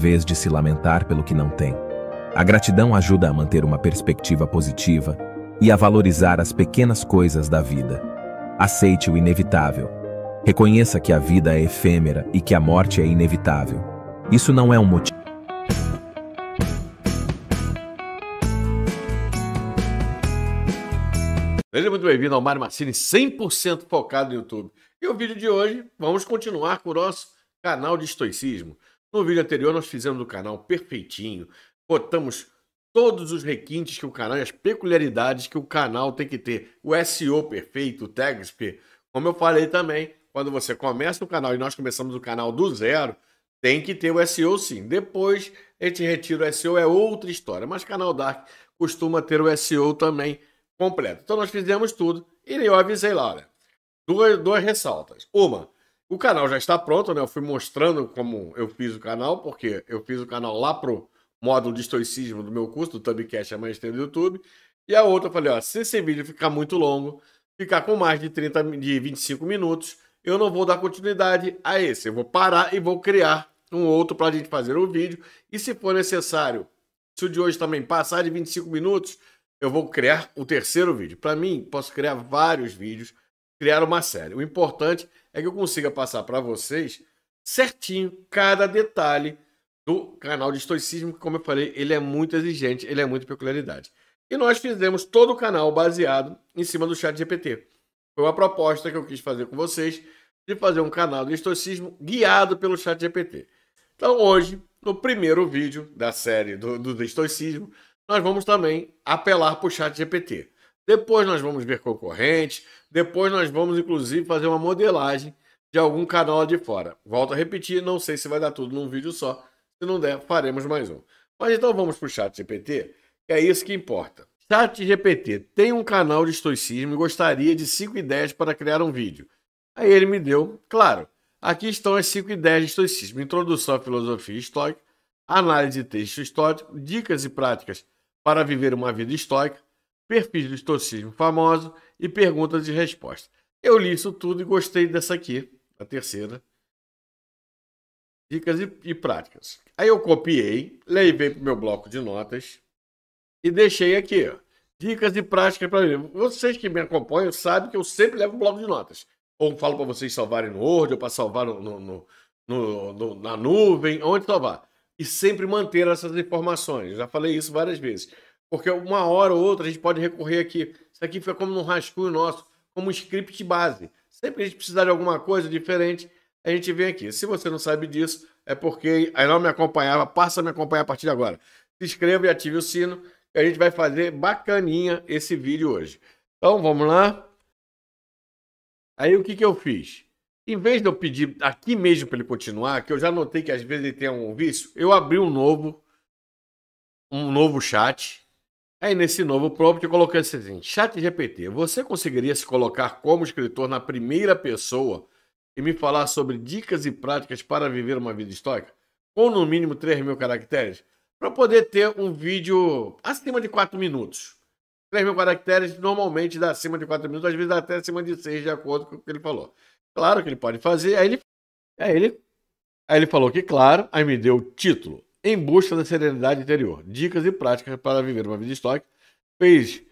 vez de se lamentar pelo que não tem. A gratidão ajuda a manter uma perspectiva positiva e a valorizar as pequenas coisas da vida. Aceite o inevitável. Reconheça que a vida é efêmera e que a morte é inevitável. Isso não é um motivo. Seja muito bem-vindo ao Mário Marcini 100% focado no YouTube. E o vídeo de hoje, vamos continuar com o nosso canal de estoicismo. No vídeo anterior, nós fizemos o canal perfeitinho, botamos todos os requintes que o canal e as peculiaridades que o canal tem que ter. O SEO perfeito, o tags Como eu falei também, quando você começa o canal e nós começamos o canal do zero, tem que ter o SEO sim. Depois, a gente retira o SEO, é outra história. Mas canal Dark costuma ter o SEO também completo. Então, nós fizemos tudo e eu avisei lá, olha, duas, duas ressaltas. Uma, o canal já está pronto, né? Eu fui mostrando como eu fiz o canal, porque eu fiz o canal lá pro módulo de estoicismo do meu curso, do Tubcast, a mais do YouTube. E a outra eu falei, ó, se esse vídeo ficar muito longo, ficar com mais de 30, de 25 minutos, eu não vou dar continuidade a esse. Eu vou parar e vou criar um outro para a gente fazer o um vídeo. E se for necessário, se o de hoje também passar de 25 minutos, eu vou criar o terceiro vídeo. Para mim, posso criar vários vídeos, criar uma série. O importante é é que eu consiga passar para vocês certinho cada detalhe do canal de estoicismo, que, como eu falei, ele é muito exigente, ele é muito peculiaridade. E nós fizemos todo o canal baseado em cima do chat GPT. Foi uma proposta que eu quis fazer com vocês de fazer um canal de estoicismo guiado pelo chat GPT. Então hoje, no primeiro vídeo da série do, do, do estoicismo, nós vamos também apelar para o chat GPT. Depois nós vamos ver concorrentes, depois nós vamos, inclusive, fazer uma modelagem de algum canal de fora. Volto a repetir, não sei se vai dar tudo num vídeo só. Se não der, faremos mais um. Mas então vamos para o chat GPT, que é isso que importa. Chat GPT tem um canal de estoicismo e gostaria de 5 ideias para criar um vídeo. Aí ele me deu, claro, aqui estão as 5 ideias de estoicismo. Introdução à filosofia estoica, análise de texto estoico, dicas e práticas para viver uma vida estoica, perfis do estoicismo famoso e perguntas e respostas. Eu li isso tudo e gostei dessa aqui, a terceira. Dicas e, e práticas. Aí eu copiei, levei para o meu bloco de notas e deixei aqui. Ó, dicas e práticas para mim. Vocês que me acompanham sabem que eu sempre levo um bloco de notas. Ou falo para vocês salvarem no Word, ou para salvar no, no, no, no, na nuvem, onde salvar. E sempre manter essas informações. já falei isso várias vezes porque uma hora ou outra a gente pode recorrer aqui. Isso aqui fica como um rascunho nosso, como um script base. Sempre que a gente precisar de alguma coisa diferente, a gente vem aqui. Se você não sabe disso, é porque aí não me acompanhava, passa a me acompanhar a partir de agora. Se inscreva e ative o sino, que a gente vai fazer bacaninha esse vídeo hoje. Então, vamos lá. Aí o que, que eu fiz? Em vez de eu pedir aqui mesmo para ele continuar, que eu já notei que às vezes ele tem um vício, eu abri um novo, um novo chat Aí nesse novo prompt eu coloquei o seguinte: Chat GPT, você conseguiria se colocar como escritor na primeira pessoa e me falar sobre dicas e práticas para viver uma vida estoica? Com no mínimo 3 mil caracteres? Para poder ter um vídeo acima de 4 minutos. 3 mil caracteres normalmente dá acima de 4 minutos, às vezes dá até acima de 6, de acordo com o que ele falou. Claro que ele pode fazer, aí ele. Aí ele, aí ele falou que, claro, aí me deu o título em busca da serenidade interior, dicas e práticas para viver uma vida de estoque. Fez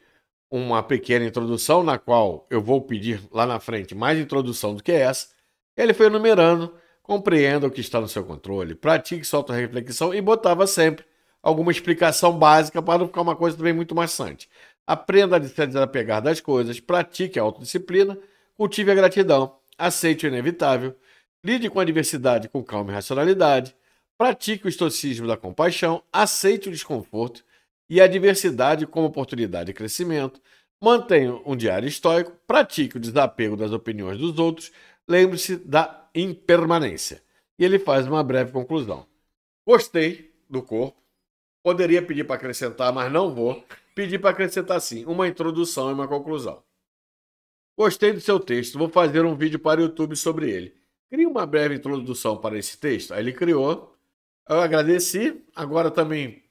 uma pequena introdução, na qual eu vou pedir lá na frente mais introdução do que essa. Ele foi enumerando, compreenda o que está no seu controle, pratique sua auto-reflexão e botava sempre alguma explicação básica para não ficar uma coisa também muito maçante. Aprenda a se desapegar das coisas, pratique a autodisciplina, cultive a gratidão, aceite o inevitável, lide com a adversidade com calma e racionalidade, Pratique o estoicismo da compaixão, aceite o desconforto e a adversidade como oportunidade de crescimento. Mantenha um diário estoico, pratique o desapego das opiniões dos outros, lembre-se da impermanência. E ele faz uma breve conclusão. Gostei do corpo, poderia pedir para acrescentar, mas não vou. Pedir para acrescentar sim, uma introdução e uma conclusão. Gostei do seu texto, vou fazer um vídeo para o YouTube sobre ele. Crie uma breve introdução para esse texto. Aí ele criou eu agradeci. Agora também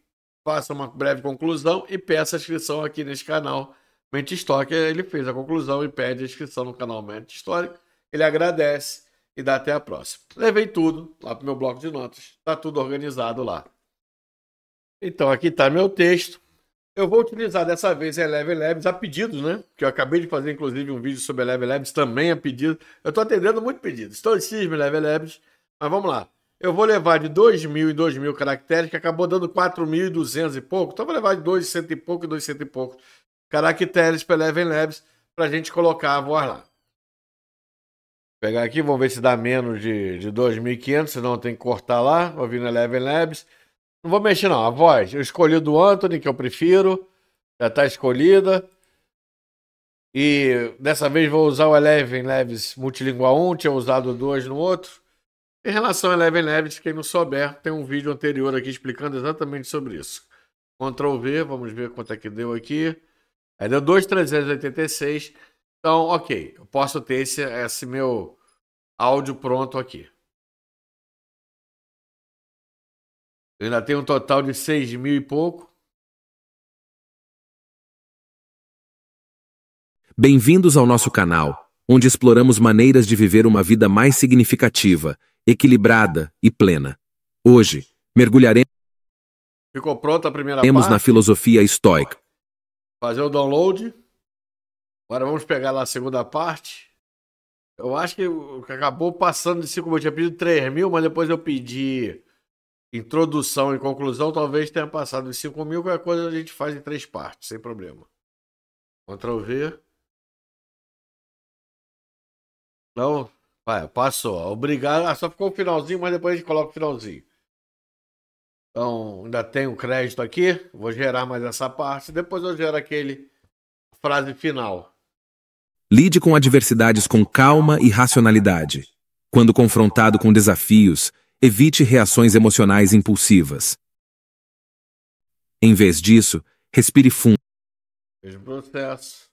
faço uma breve conclusão e peço a inscrição aqui neste canal Mente Histórica. Ele fez a conclusão e pede a inscrição no canal Mente Histórica. Ele agradece e dá até a próxima. Levei tudo lá para o meu bloco de notas. Está tudo organizado lá. Então, aqui está meu texto. Eu vou utilizar dessa vez Eleve Leves a pedidos, né? Que eu acabei de fazer, inclusive, um vídeo sobre Eleve Leves também a pedido. Eu estou atendendo muito pedidos. Estou em cisma, Eleven Mas vamos lá. Eu vou levar de 2.000 em 2.000 caracteres, que acabou dando 4.200 e pouco. Então, vou levar de 200 e pouco e 2.100 e pouco caracteres para Eleven Labs para a gente colocar a voz lá. Vou pegar aqui, vamos ver se dá menos de, de 2.500, senão tem que cortar lá. Vou vir no Eleven Labs. Não vou mexer não, a voz. Eu escolhi do Anthony, que eu prefiro. Já está escolhida. E dessa vez vou usar o Eleven Labs Multilingual 1, tinha usado dois no outro. Em relação a Eleven Evans, quem não souber, tem um vídeo anterior aqui explicando exatamente sobre isso. Ctrl V, vamos ver quanto é que deu aqui. Aí deu 2,386. Então, ok, eu posso ter esse, esse meu áudio pronto aqui. Eu ainda tem um total de 6 mil e pouco. Bem-vindos ao nosso canal, onde exploramos maneiras de viver uma vida mais significativa equilibrada e plena. Hoje, mergulharemos Ficou pronta a primeira parte. na filosofia estoica. Fazer o download. Agora vamos pegar lá a segunda parte. Eu acho que acabou passando de 5 mil. Eu tinha pedido 3 mil, mas depois eu pedi introdução e conclusão. Talvez tenha passado de 5 mil. Qualquer é coisa a gente faz em três partes, sem problema. Ctrl V. Não, Vai, passou. Obrigado. Ah, só ficou o finalzinho, mas depois a gente coloca o finalzinho. Então, ainda tem o um crédito aqui. Vou gerar mais essa parte. Depois eu gero aquele frase final. Lide com adversidades com calma e racionalidade. Quando confrontado com desafios, evite reações emocionais impulsivas. Em vez disso, respire fundo. o processo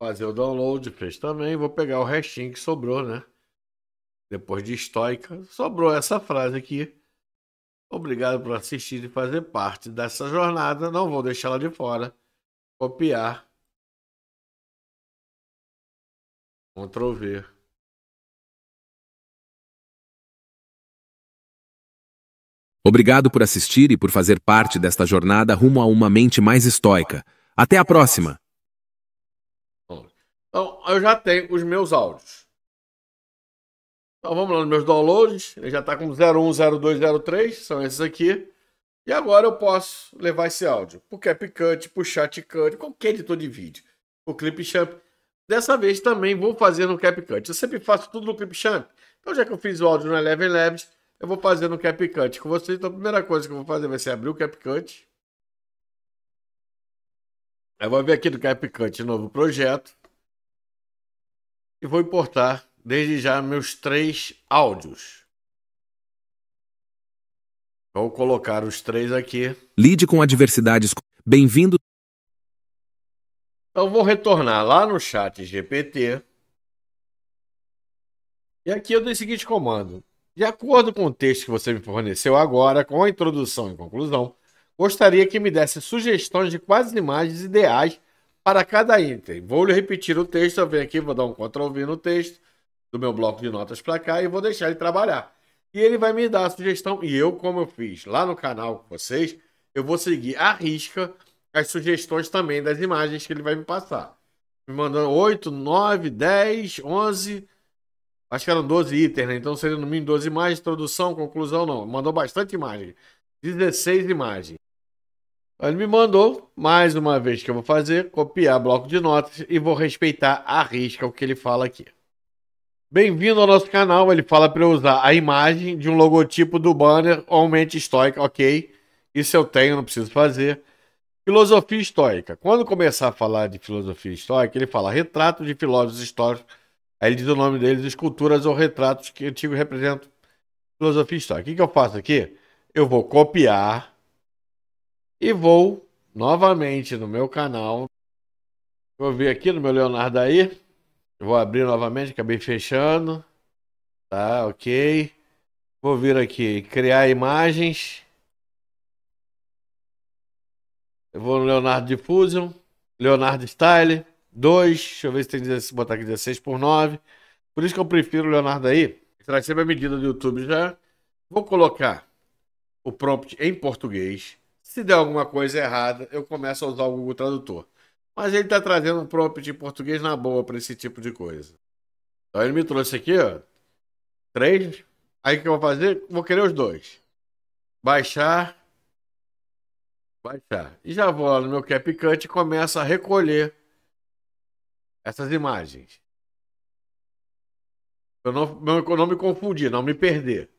fazer o download, fez também. Vou pegar o restinho que sobrou, né? Depois de estoica, sobrou essa frase aqui. Obrigado por assistir e fazer parte dessa jornada. Não vou deixá-la de fora. Copiar. Ctrl V. Obrigado por assistir e por fazer parte desta jornada rumo a uma mente mais estoica. Até a próxima! Então, eu já tenho os meus áudios. Então, vamos lá nos meus downloads. Ele já está com 010203, são esses aqui. E agora eu posso levar esse áudio para o CapCut, para o ChatCut, qualquer editor de vídeo. O Clipchamp. Dessa vez também vou fazer no CapCut. Eu sempre faço tudo no Clipchamp. Então, já que eu fiz o áudio no Eleven Labs, eu vou fazer no CapCut com vocês. Então, a primeira coisa que eu vou fazer vai ser abrir o CapCut. Eu vou ver aqui no CapCut, novo projeto e vou importar desde já meus três áudios. Vou colocar os três aqui. Lide com adversidades. Bem-vindo. Então vou retornar lá no chat GPT. E aqui eu dei o seguinte comando. De acordo com o texto que você me forneceu agora, com a introdução e conclusão, gostaria que me desse sugestões de quais imagens ideais para cada item. Vou lhe repetir o texto, eu venho aqui, vou dar um Ctrl V no texto do meu bloco de notas para cá e vou deixar ele trabalhar. E ele vai me dar a sugestão, e eu, como eu fiz lá no canal com vocês, eu vou seguir a risca as sugestões também das imagens que ele vai me passar. Me mandando 8, 9, 10, 11, acho que eram 12 itens, né? Então seria no mínimo 12 imagens, introdução, conclusão, não. Mandou bastante imagem. 16 imagens. Ele me mandou, mais uma vez que eu vou fazer, copiar bloco de notas e vou respeitar a risca o que ele fala aqui. Bem-vindo ao nosso canal. Ele fala para eu usar a imagem de um logotipo do banner ou mente estoica, ok? Isso eu tenho, não preciso fazer. Filosofia estoica. Quando começar a falar de filosofia estoica, ele fala retrato de filósofos históricos. Aí ele diz o nome deles, esculturas ou retratos que antigo representam filosofia histórica. O que, que eu faço aqui? Eu vou copiar e vou novamente no meu canal. Vou vir aqui no meu Leonardo aí. Vou abrir novamente, acabei fechando. Tá, ok. Vou vir aqui, criar imagens. Eu vou no Leonardo Diffusion, Leonardo Style, 2. Deixa eu ver se tem 16, botar aqui 16 por 9. Por isso que eu prefiro o Leonardo aí. Traz sempre a medida do YouTube já. Vou colocar o prompt em português. Se der alguma coisa errada, eu começo a usar o Google Tradutor. Mas ele está trazendo um prompt em português na boa para esse tipo de coisa. Então ele me trouxe aqui, ó. Três. Aí o que eu vou fazer? Vou querer os dois. Baixar. Baixar. E já vou lá no meu CapCut e começo a recolher essas imagens. Eu não, eu não me confundir, não me perder.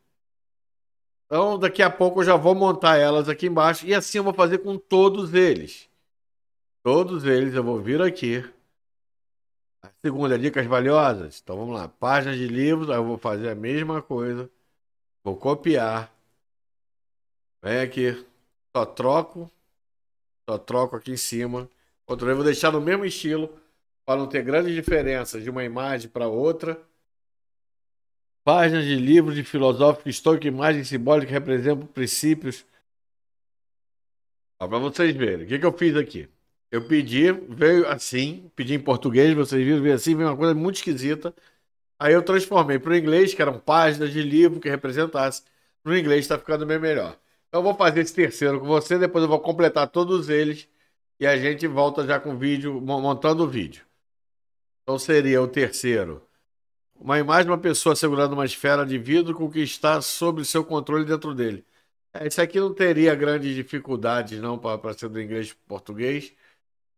Então, daqui a pouco eu já vou montar elas aqui embaixo. E assim eu vou fazer com todos eles. Todos eles eu vou vir aqui. A segunda, é dicas valiosas. Então vamos lá. Páginas de livros. Aí eu vou fazer a mesma coisa. Vou copiar. Vem aqui. Só troco. Só troco aqui em cima. eu Vou deixar no mesmo estilo. Para não ter grandes diferenças de uma imagem para outra. Páginas de livros de filosófico que imagem simbólica representam princípios. Para vocês verem, o que, que eu fiz aqui? Eu pedi, veio assim, pedi em português, vocês viram, veio assim, veio uma coisa muito esquisita. Aí eu transformei para o inglês, que eram páginas de livro que representasse. No o inglês está ficando bem melhor. Então eu vou fazer esse terceiro com você, depois eu vou completar todos eles e a gente volta já com o vídeo, montando o vídeo. Então seria o terceiro uma imagem de uma pessoa segurando uma esfera de vidro com o que está sob seu controle dentro dele. Esse é, isso aqui não teria grandes dificuldades, não, para ser do inglês para português.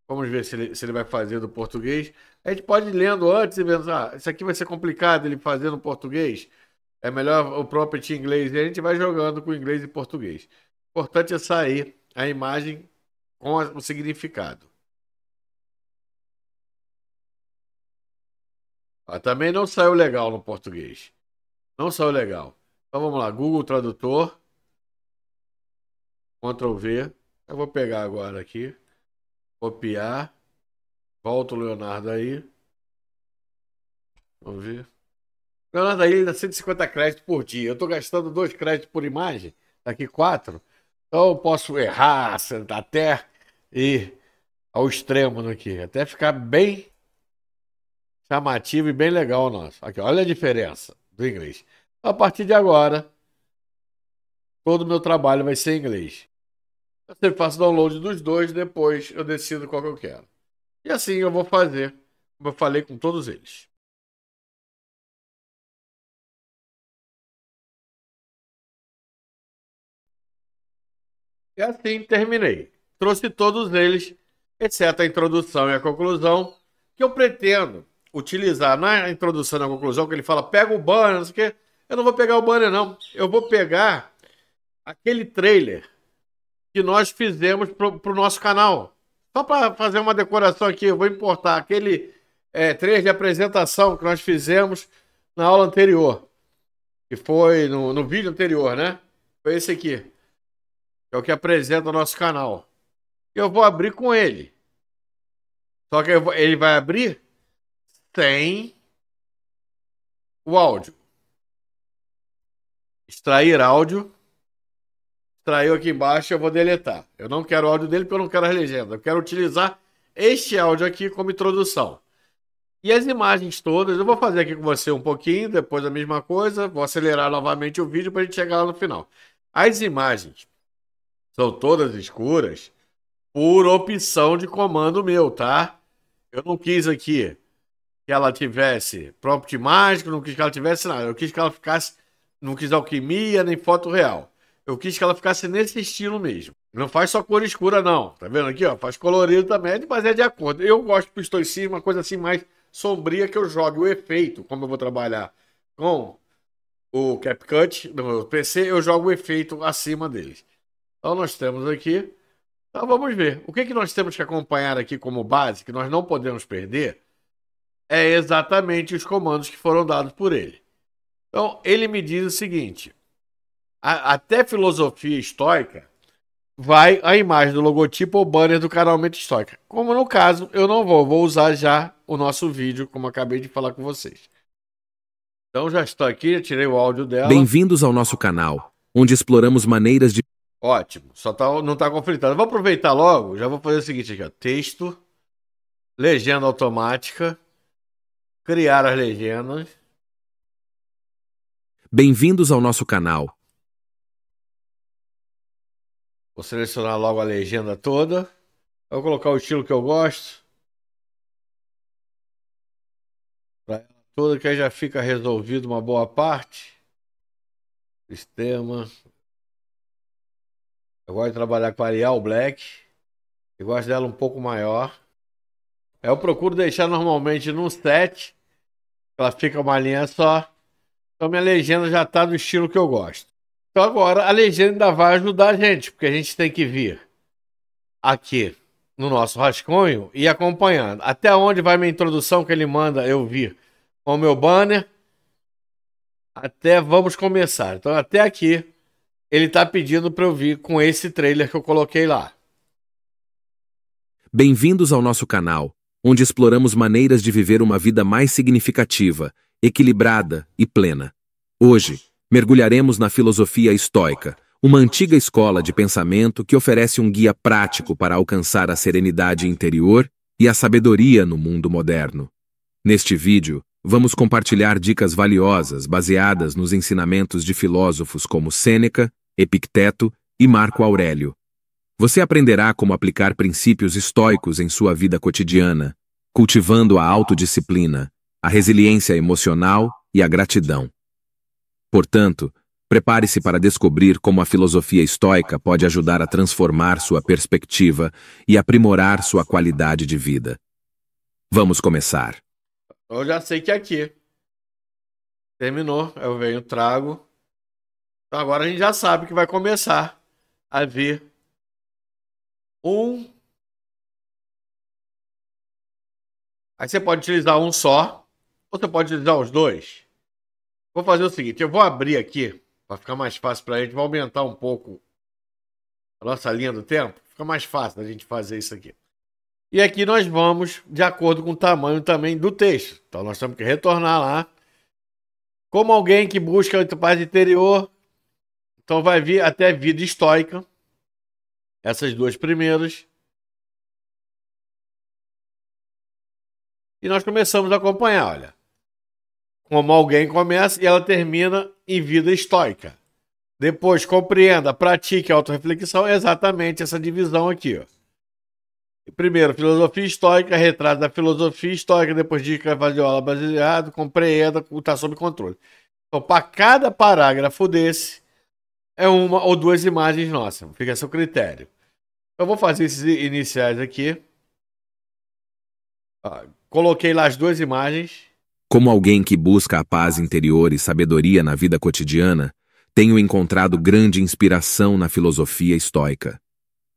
Vamos ver se ele, se ele vai fazer do português. A gente pode ir lendo antes e vendo, ah, isso aqui vai ser complicado ele fazer no português. É melhor o property em inglês e a gente vai jogando com inglês e português. O importante é sair a imagem com o significado. Mas também não saiu legal no português. Não saiu legal. Então vamos lá, Google Tradutor. Ctrl V. Eu vou pegar agora aqui. Copiar. Volta o Leonardo aí. Vamos ver. Leonardo aí dá 150 créditos por dia. Eu estou gastando dois créditos por imagem. Tá aqui quatro. Então eu posso errar, sentar até e ao extremo aqui. Até ficar bem chamativo e bem legal nosso. Aqui, olha a diferença do inglês. A partir de agora, todo o meu trabalho vai ser em inglês. Eu sempre faço download dos dois, depois eu decido qual que eu quero. E assim eu vou fazer, como eu falei com todos eles. E assim terminei. Trouxe todos eles, exceto a introdução e a conclusão, que eu pretendo utilizar na é introdução, na conclusão, que ele fala, pega o banner, não sei o quê. Eu não vou pegar o banner, não. Eu vou pegar aquele trailer que nós fizemos para o nosso canal. Só para fazer uma decoração aqui, eu vou importar aquele é, trailer de apresentação que nós fizemos na aula anterior. Que foi no, no vídeo anterior, né? Foi esse aqui. É o que apresenta o nosso canal. Eu vou abrir com ele. Só que ele vai abrir tem o áudio. Extrair áudio. Extraiu aqui embaixo, eu vou deletar. Eu não quero o áudio dele porque eu não quero as legendas. Eu quero utilizar este áudio aqui como introdução. E as imagens todas, eu vou fazer aqui com você um pouquinho, depois a mesma coisa, vou acelerar novamente o vídeo para a gente chegar lá no final. As imagens são todas escuras por opção de comando meu, tá? Eu não quis aqui que ela tivesse prompt mágico, não quis que ela tivesse nada. Eu quis que ela ficasse, não quis alquimia nem foto real. Eu quis que ela ficasse nesse estilo mesmo. Não faz só cor escura, não. Tá vendo aqui, ó? Faz colorido também, é mas é de acordo. Eu gosto pro estoicismo, uma coisa assim mais sombria que eu jogue o efeito, como eu vou trabalhar com o CapCut no meu PC, eu jogo o efeito acima deles. Então nós temos aqui. Então vamos ver. O que, que nós temos que acompanhar aqui como base, que nós não podemos perder, é exatamente os comandos que foram dados por ele. Então, ele me diz o seguinte: a, até filosofia estoica vai a imagem do logotipo ou banner do canal Mente Estoica. Como no caso, eu não vou, vou usar já o nosso vídeo, como acabei de falar com vocês. Então já estou aqui, já tirei o áudio dela. Bem-vindos ao nosso canal, onde exploramos maneiras de. Ótimo, só tá, não está conflitado. Vou aproveitar logo, já vou fazer o seguinte aqui, ó. Texto, legenda automática criar as legendas. Bem-vindos ao nosso canal. Vou selecionar logo a legenda toda. Vou colocar o estilo que eu gosto. Para toda que aí já fica resolvido uma boa parte. Sistema. Eu gosto de trabalhar com a Arial Black. Eu gosto dela um pouco maior. Eu procuro deixar normalmente num set. Ela fica uma linha só. Então minha legenda já está do estilo que eu gosto. Então agora a legenda ainda vai ajudar a gente, porque a gente tem que vir aqui no nosso rascunho e acompanhando. Até onde vai minha introdução que ele manda eu vir com o meu banner. Até vamos começar. Então até aqui ele está pedindo para eu vir com esse trailer que eu coloquei lá. Bem-vindos ao nosso canal onde exploramos maneiras de viver uma vida mais significativa, equilibrada e plena. Hoje, mergulharemos na filosofia estoica, uma antiga escola de pensamento que oferece um guia prático para alcançar a serenidade interior e a sabedoria no mundo moderno. Neste vídeo, vamos compartilhar dicas valiosas baseadas nos ensinamentos de filósofos como Sêneca, Epicteto e Marco Aurélio, você aprenderá como aplicar princípios estoicos em sua vida cotidiana, cultivando a autodisciplina, a resiliência emocional e a gratidão. Portanto, prepare-se para descobrir como a filosofia estoica pode ajudar a transformar sua perspectiva e aprimorar sua qualidade de vida. Vamos começar. Eu já sei que é aqui. Terminou, eu venho trago. agora a gente já sabe que vai começar a vir um. Aí você pode utilizar um só, ou você pode utilizar os dois. Vou fazer o seguinte, eu vou abrir aqui, para ficar mais fácil para a gente, vou aumentar um pouco a nossa linha do tempo, fica mais fácil da gente fazer isso aqui. E aqui nós vamos de acordo com o tamanho também do texto. Então nós temos que retornar lá. Como alguém que busca a paz interior, então vai vir até vida estoica essas duas primeiras. E nós começamos a acompanhar, olha. Como alguém começa e ela termina em vida estoica. Depois, compreenda, pratique a autorreflexão, é exatamente essa divisão aqui. Ó. Primeiro, filosofia histórica, retrato da filosofia histórica, depois de Cavadiola baseado, compreenda, está sob controle. Então, para cada parágrafo desse, é uma ou duas imagens nossas. Fica a seu critério. Eu vou fazer esses iniciais aqui. Ah, coloquei lá as duas imagens. Como alguém que busca a paz interior e sabedoria na vida cotidiana, tenho encontrado grande inspiração na filosofia estoica.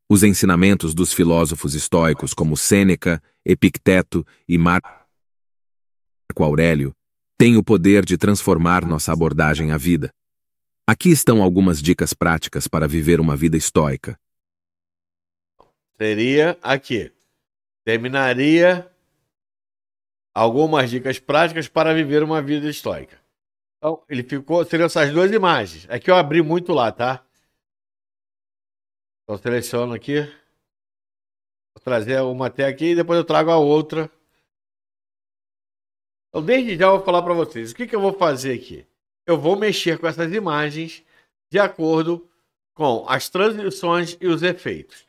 Os ensinamentos dos filósofos estoicos como Sêneca, Epicteto e Marco Aurélio têm o poder de transformar nossa abordagem à vida. Aqui estão algumas dicas práticas para viver uma vida estoica. Seria aqui. Terminaria algumas dicas práticas para viver uma vida estoica. Então, ele ficou. Seriam essas duas imagens. É que eu abri muito lá, tá? Então, seleciono aqui. Vou trazer uma até aqui e depois eu trago a outra. Então, desde já eu vou falar para vocês. O que, que eu vou fazer aqui? eu vou mexer com essas imagens de acordo com as transições e os efeitos.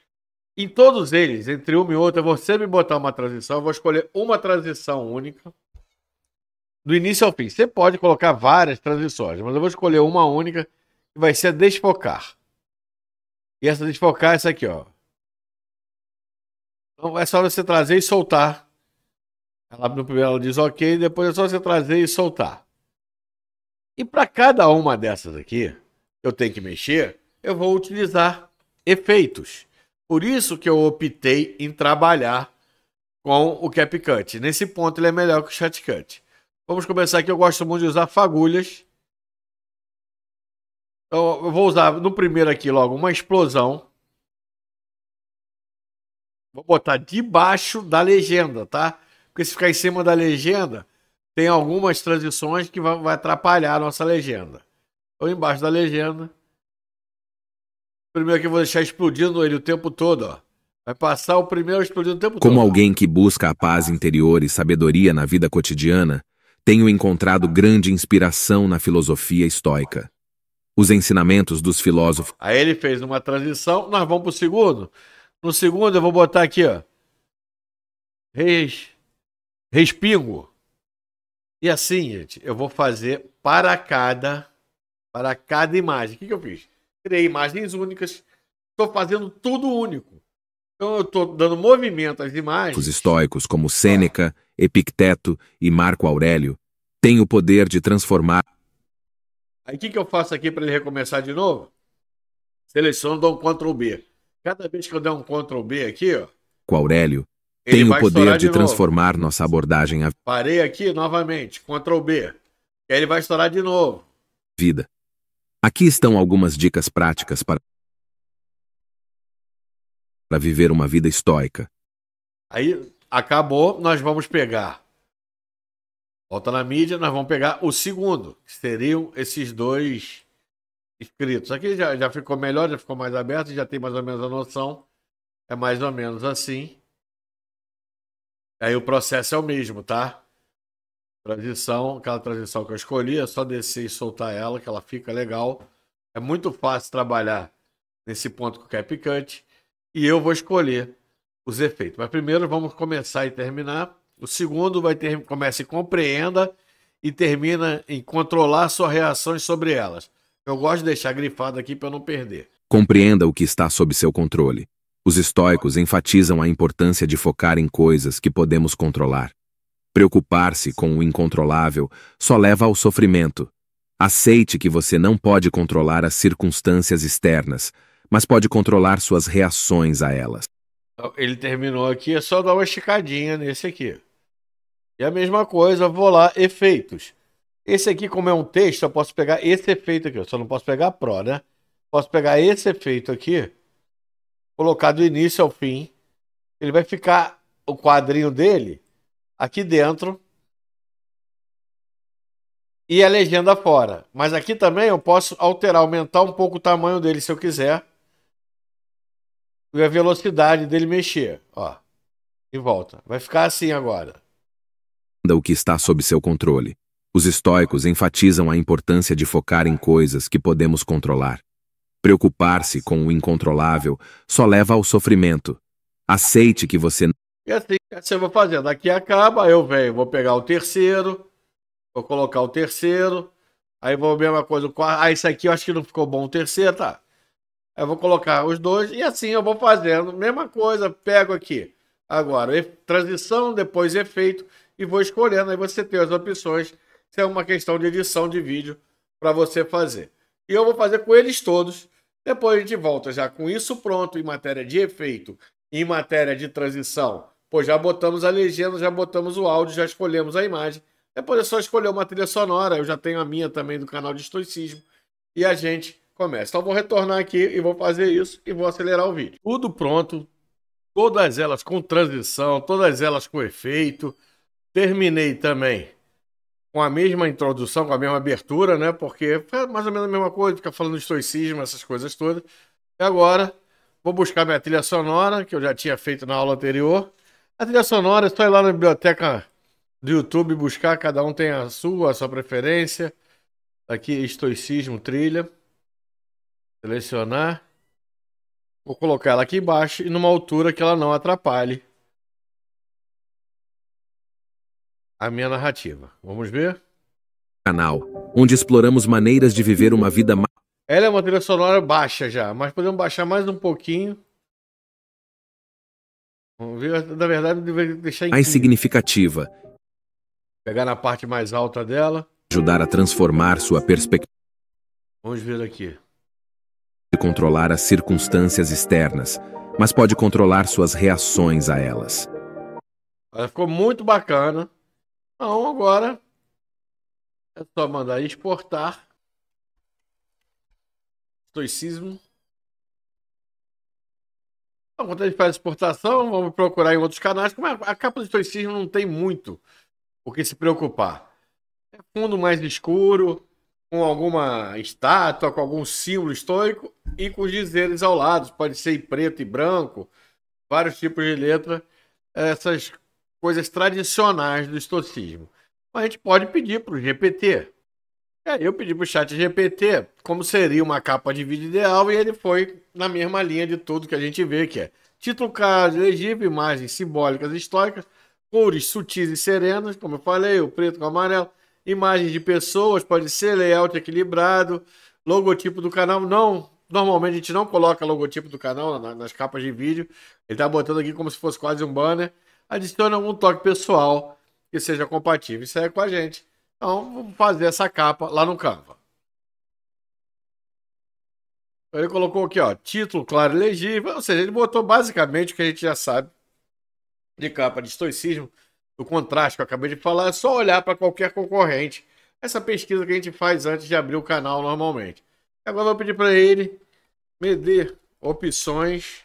Em todos eles, entre uma e outra, você me botar uma transição, eu vou escolher uma transição única do início ao fim. Você pode colocar várias transições, mas eu vou escolher uma única que vai ser desfocar. E essa desfocar é essa aqui, ó. Então é só você trazer e soltar. Ela no primeiro ela diz ok, depois é só você trazer e soltar. E para cada uma dessas aqui, eu tenho que mexer, eu vou utilizar efeitos. Por isso que eu optei em trabalhar com o CapCut. Nesse ponto ele é melhor que o ShotCut. Vamos começar aqui, eu gosto muito de usar fagulhas. Então, eu vou usar no primeiro aqui logo uma explosão. Vou botar debaixo da legenda, tá? Porque se ficar em cima da legenda, tem algumas transições que vai, atrapalhar a nossa legenda. Então, embaixo da legenda, primeiro que eu vou deixar explodindo ele o tempo todo, ó. Vai passar o primeiro explodindo o tempo Como todo. Como alguém que busca a paz interior e sabedoria na vida cotidiana, tenho encontrado grande inspiração na filosofia estoica. Os ensinamentos dos filósofos. Aí ele fez uma transição, nós vamos para o segundo. No segundo eu vou botar aqui, ó. Res... Respingo. E assim, gente, eu vou fazer para cada para cada imagem. O que, que eu fiz? Criei imagens únicas. Estou fazendo tudo único. Então eu estou dando movimento às imagens. Os estoicos como Sêneca, Epicteto e Marco Aurélio têm o poder de transformar. Aí o que, que eu faço aqui para ele recomeçar de novo? Seleciono, dou um Ctrl B. Cada vez que eu der um Ctrl B aqui, ó. Marco Aurélio tem o poder de, de transformar nossa abordagem à Parei aqui novamente, Ctrl B. E aí ele vai estourar de novo. Vida. Aqui estão algumas dicas práticas para para viver uma vida estoica. Aí acabou, nós vamos pegar. Volta na mídia, nós vamos pegar o segundo, que seriam esses dois escritos. Aqui já, já ficou melhor, já ficou mais aberto, já tem mais ou menos a noção. É mais ou menos assim. Aí o processo é o mesmo, tá? Transição, aquela transição que eu escolhi, é só descer e soltar ela, que ela fica legal. É muito fácil trabalhar nesse ponto que o cap cut. E eu vou escolher os efeitos. Mas primeiro vamos começar e terminar. O segundo vai ter, começa em compreenda e termina em controlar suas reações sobre elas. Eu gosto de deixar grifado aqui para não perder. Compreenda o que está sob seu controle. Os estoicos enfatizam a importância de focar em coisas que podemos controlar. Preocupar-se com o incontrolável só leva ao sofrimento. Aceite que você não pode controlar as circunstâncias externas, mas pode controlar suas reações a elas. Ele terminou aqui, é só dar uma esticadinha nesse aqui. E a mesma coisa, vou lá, efeitos. Esse aqui, como é um texto, eu posso pegar esse efeito aqui, eu só não posso pegar a Pro, né? Posso pegar esse efeito aqui colocar do início ao fim. Ele vai ficar o quadrinho dele aqui dentro e a legenda fora. Mas aqui também eu posso alterar, aumentar um pouco o tamanho dele se eu quiser. E a velocidade dele mexer, ó. E volta. Vai ficar assim agora. O que está sob seu controle. Os estoicos enfatizam a importância de focar em coisas que podemos controlar. Preocupar-se com o incontrolável só leva ao sofrimento. Aceite que você. E assim, é assim eu vou fazendo. Aqui acaba, eu venho, vou pegar o terceiro, vou colocar o terceiro, aí vou a mesma coisa, Ah, isso aqui eu acho que não ficou bom o terceiro, tá? Aí eu vou colocar os dois e assim eu vou fazendo. Mesma coisa, pego aqui. Agora, transição, depois efeito e vou escolhendo. Aí você tem as opções. Se é uma questão de edição de vídeo para você fazer. E eu vou fazer com eles todos. Depois a gente volta já com isso pronto em matéria de efeito, em matéria de transição. Pô, já botamos a legenda, já botamos o áudio, já escolhemos a imagem. Depois é só escolher uma trilha sonora. Eu já tenho a minha também do canal de estoicismo. E a gente começa. Então vou retornar aqui e vou fazer isso e vou acelerar o vídeo. Tudo pronto. Todas elas com transição, todas elas com efeito. Terminei também com a mesma introdução, com a mesma abertura, né? Porque é mais ou menos a mesma coisa, fica falando de estoicismo, essas coisas todas. E agora, vou buscar minha trilha sonora, que eu já tinha feito na aula anterior. A trilha sonora, estou é lá na biblioteca do YouTube buscar, cada um tem a sua, a sua preferência. Aqui, estoicismo, trilha. Selecionar. Vou colocar ela aqui embaixo e numa altura que ela não atrapalhe a minha narrativa. Vamos ver? Canal, onde exploramos maneiras de viver uma vida mais. Ela é uma trilha sonora baixa já, mas podemos baixar mais um pouquinho. Vamos ver, na verdade, deveria deixar Mais significativa. Pegar na parte mais alta dela. Ajudar a transformar sua perspectiva. Vamos ver aqui. Controlar as circunstâncias externas, mas pode controlar suas reações a elas. Ela ficou muito bacana. Então agora é só mandar exportar. Estoicismo. Então, quando a gente faz exportação, vamos procurar em outros canais. Como é, a capa do estoicismo não tem muito o que se preocupar. É fundo mais escuro, com alguma estátua, com algum símbolo histórico e com os dizeres ao lado. Pode ser em preto e branco, vários tipos de letra. Essas coisas tradicionais do estoicismo. A gente pode pedir para o GPT. aí é, eu pedi para o chat GPT como seria uma capa de vídeo ideal e ele foi na mesma linha de tudo que a gente vê, que é título caso, legível, imagens simbólicas e históricas, cores sutis e serenas, como eu falei, o preto com o amarelo, imagens de pessoas, pode ser layout equilibrado, logotipo do canal, não, normalmente a gente não coloca logotipo do canal nas capas de vídeo, ele está botando aqui como se fosse quase um banner, Adiciona algum toque pessoal que seja compatível e é com a gente. Então, vamos fazer essa capa lá no Canva. Então, ele colocou aqui, ó, título claro e legível, ou seja, ele botou basicamente o que a gente já sabe de capa de estoicismo, do contraste que eu acabei de falar, é só olhar para qualquer concorrente. Essa pesquisa que a gente faz antes de abrir o canal normalmente. Agora eu vou pedir para ele me dê opções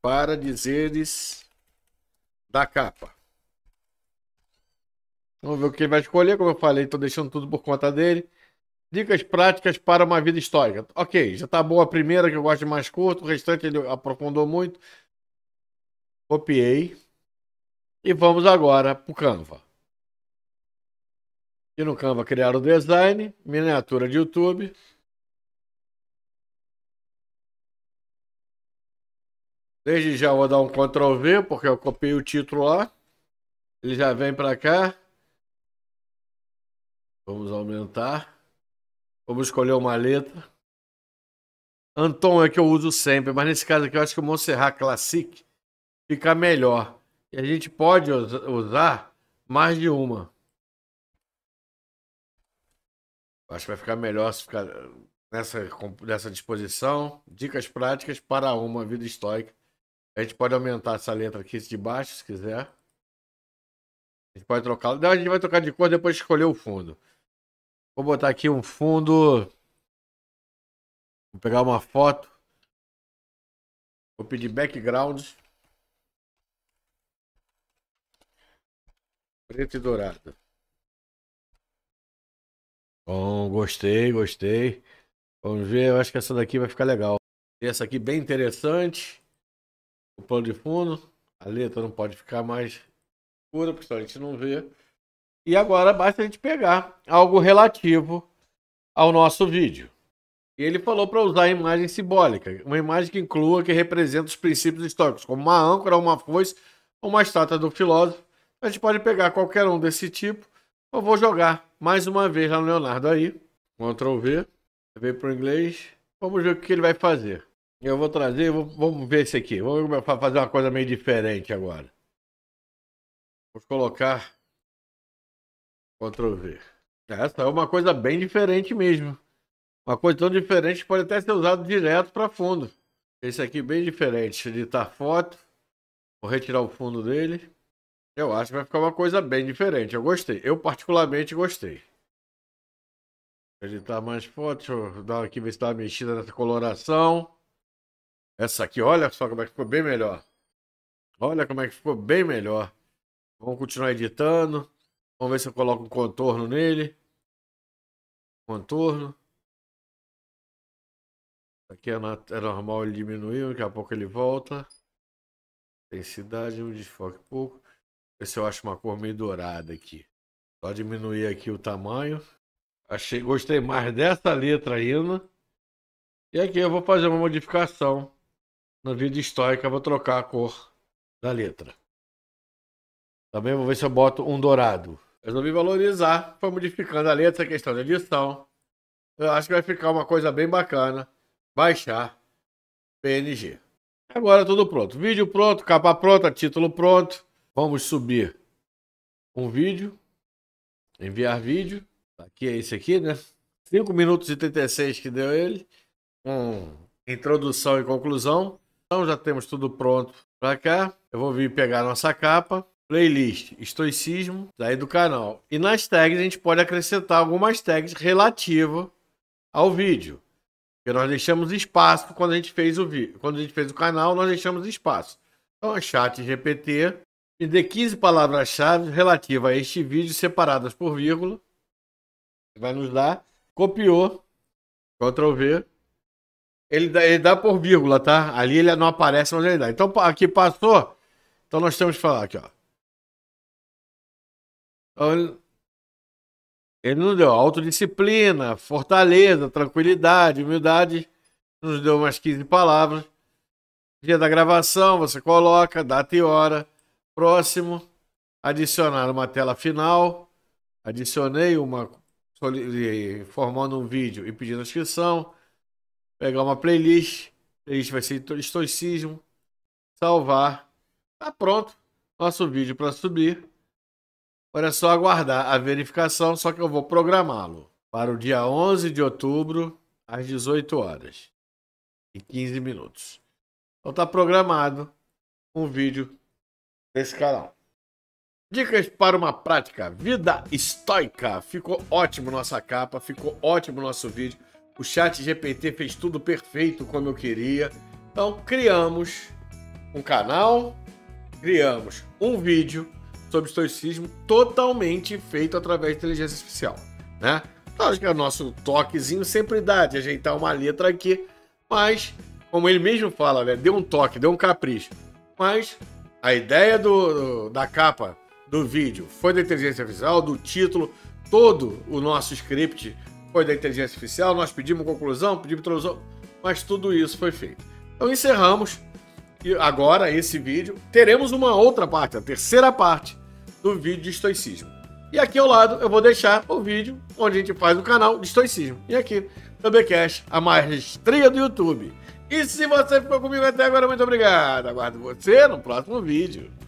para dizeres da capa. Vamos ver o que ele vai escolher. Como eu falei, estou deixando tudo por conta dele. Dicas práticas para uma vida histórica. Ok, já tá boa a primeira, que eu gosto de mais curto. O restante ele aprofundou muito. Copiei. E vamos agora para o Canva. E no Canva criar o design, miniatura de YouTube. Desde já vou dar um Ctrl V, porque eu copiei o título lá. Ele já vem para cá. Vamos aumentar. Vamos escolher uma letra. Anton é que eu uso sempre, mas nesse caso aqui eu acho que o Montserrat Classic fica melhor. E a gente pode usar mais de uma. Acho que vai ficar melhor se ficar nessa, nessa disposição. Dicas práticas para uma vida estoica a gente pode aumentar essa letra aqui de baixo, se quiser. A gente pode trocar. Não, a gente vai trocar de cor depois escolher o fundo. Vou botar aqui um fundo. Vou pegar uma foto. Vou pedir background. Preto e dourado. Bom, gostei, gostei. Vamos ver, eu acho que essa daqui vai ficar legal. Essa aqui bem interessante o pano de fundo. A letra não pode ficar mais escura, porque senão a gente não vê. E agora basta a gente pegar algo relativo ao nosso vídeo. E ele falou para usar a imagem simbólica, uma imagem que inclua, que representa os princípios históricos, como uma âncora, uma foice ou uma estátua do filósofo. A gente pode pegar qualquer um desse tipo. Eu vou jogar mais uma vez lá no Leonardo aí. Ctrl V. Vem para o inglês. Vamos ver o que ele vai fazer. Eu vou trazer, vou, vamos ver esse aqui. Vamos fazer uma coisa meio diferente agora. Vou colocar Ctrl V. Essa é uma coisa bem diferente mesmo. Uma coisa tão diferente pode até ser usado direto para fundo. Esse aqui é bem diferente. Editar foto. Vou retirar o fundo dele. Eu acho que vai ficar uma coisa bem diferente. Eu gostei. Eu particularmente gostei. Editar mais foto. Deixa eu dar aqui ver se está mexida nessa coloração. Essa aqui, olha só como é que ficou bem melhor. Olha como é que ficou bem melhor. Vamos continuar editando. Vamos ver se eu coloco um contorno nele. Contorno. Aqui é, é normal, ele diminuiu. Daqui a pouco ele volta. Intensidade, um desfoque pouco. Ver se eu acho uma cor meio dourada aqui. Só diminuir aqui o tamanho. Achei, gostei mais dessa letra ainda. E aqui eu vou fazer uma modificação na vida histórica, vou trocar a cor da letra. Também vou ver se eu boto um dourado. Resolvi valorizar, foi modificando a letra, questão de edição. Eu acho que vai ficar uma coisa bem bacana. Baixar PNG. Agora tudo pronto. Vídeo pronto, capa pronta, título pronto. Vamos subir um vídeo. Enviar vídeo. Aqui é esse aqui, né? 5 minutos e 36 que deu ele. Com um, introdução e conclusão. Então já temos tudo pronto para cá. Eu vou vir pegar nossa capa, playlist estoicismo, daí do canal. E nas tags a gente pode acrescentar algumas tags relativo ao vídeo. Porque nós deixamos espaço quando a gente fez o vídeo, quando a gente fez o canal, nós deixamos espaço. Então, chat GPT, me dê 15 palavras-chave relativas a este vídeo separadas por vírgula. Vai nos dar copiou, Ctrl V, ele dá, ele dá por vírgula, tá? Ali ele não aparece, mas ele dá. Então aqui passou. Então nós temos que falar aqui, ó. Então, ele não deu autodisciplina, fortaleza, tranquilidade, humildade. Nos deu umas 15 palavras. Dia da gravação, você coloca, data e hora. Próximo. Adicionar uma tela final. Adicionei uma. formando um vídeo e pedindo inscrição. Pegar uma playlist. Playlist vai ser estoicismo. Salvar. Tá pronto. Nosso vídeo para subir. Agora é só aguardar a verificação, só que eu vou programá-lo para o dia 11 de outubro, às 18 horas e 15 minutos. Então tá programado um vídeo desse canal. Dicas para uma prática vida estoica. Ficou ótimo nossa capa, ficou ótimo nosso vídeo. O chat GPT fez tudo perfeito como eu queria. Então, criamos um canal, criamos um vídeo sobre estoicismo totalmente feito através de inteligência artificial, né? Lógico que é o nosso toquezinho sempre dá de ajeitar uma letra aqui, mas, como ele mesmo fala, né? Deu um toque, deu um capricho. Mas a ideia do, da capa do vídeo foi da inteligência artificial, do título, todo o nosso script foi da inteligência artificial, nós pedimos conclusão, pedimos tradução, mas tudo isso foi feito. Então encerramos agora esse vídeo. Teremos uma outra parte, a terceira parte do vídeo de estoicismo. E aqui ao lado eu vou deixar o vídeo onde a gente faz o canal de estoicismo. E aqui, Thumbercast, a maestria do YouTube. E se você ficou comigo até agora, muito obrigado. Aguardo você no próximo vídeo.